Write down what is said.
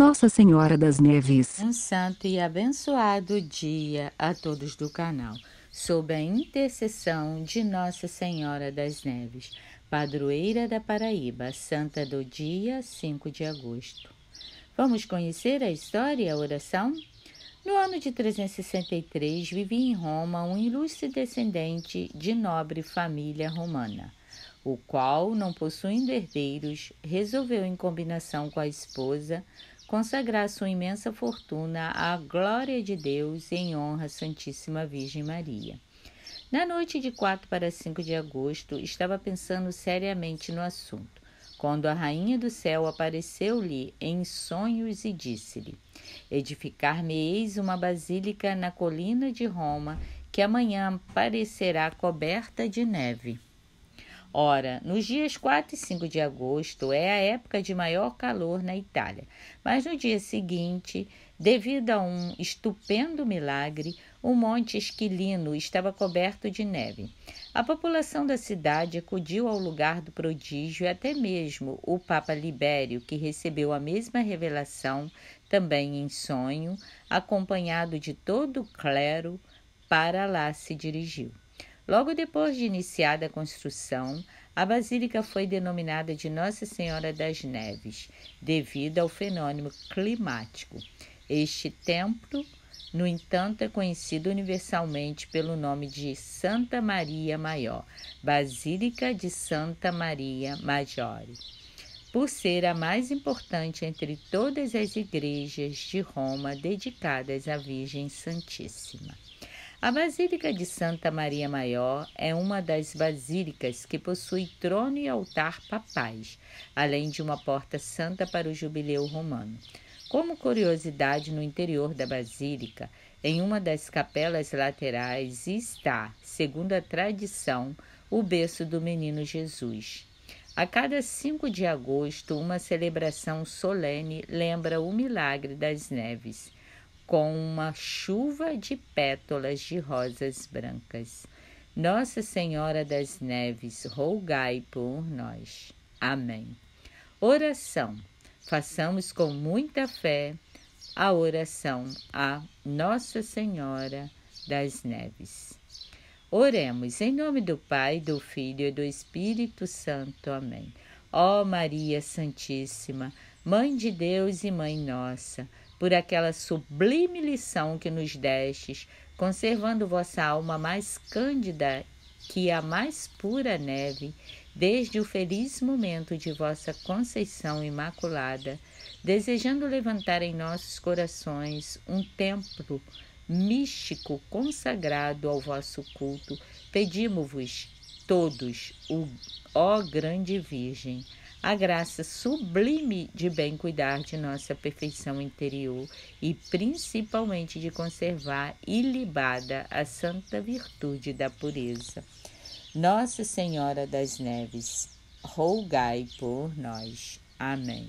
Nossa Senhora das Neves. Um santo e abençoado dia a todos do canal, sob a intercessão de Nossa Senhora das Neves, padroeira da Paraíba, santa do dia 5 de agosto. Vamos conhecer a história e a oração? No ano de 363, vivia em Roma um ilustre descendente de nobre família romana o qual, não possuindo herdeiros, resolveu, em combinação com a esposa, consagrar sua imensa fortuna à glória de Deus em honra à Santíssima Virgem Maria. Na noite de 4 para 5 de agosto, estava pensando seriamente no assunto, quando a Rainha do Céu apareceu-lhe em sonhos e disse-lhe: Edificar-me-eis uma basílica na colina de Roma, que amanhã parecerá coberta de neve. Ora, nos dias 4 e 5 de agosto é a época de maior calor na Itália, mas no dia seguinte, devido a um estupendo milagre, o Monte Esquilino estava coberto de neve. A população da cidade acudiu ao lugar do prodígio e até mesmo o Papa Libério, que recebeu a mesma revelação, também em sonho, acompanhado de todo o clero, para lá se dirigiu. Logo depois de iniciada a construção, a basílica foi denominada de Nossa Senhora das Neves, devido ao fenômeno climático. Este templo, no entanto, é conhecido universalmente pelo nome de Santa Maria Maior, Basílica de Santa Maria Maggiore por ser a mais importante entre todas as igrejas de Roma dedicadas à Virgem Santíssima. A Basílica de Santa Maria Maior é uma das basílicas que possui trono e altar papais, além de uma porta santa para o jubileu romano. Como curiosidade, no interior da basílica, em uma das capelas laterais, está, segundo a tradição, o berço do menino Jesus. A cada 5 de agosto, uma celebração solene lembra o milagre das neves com uma chuva de pétalas de rosas brancas. Nossa Senhora das Neves, rogai por nós. Amém. Oração. Façamos com muita fé a oração a Nossa Senhora das Neves. Oremos em nome do Pai, do Filho e do Espírito Santo. Amém. Ó Maria Santíssima, Mãe de Deus e Mãe Nossa, por aquela sublime lição que nos destes, conservando vossa alma mais cândida que a mais pura neve, desde o feliz momento de vossa conceição imaculada, desejando levantar em nossos corações um templo místico consagrado ao vosso culto, pedimos-vos todos, ó grande Virgem, a graça sublime de bem cuidar de nossa perfeição interior e principalmente de conservar ilibada a santa virtude da pureza. Nossa Senhora das Neves, rogai por nós. Amém.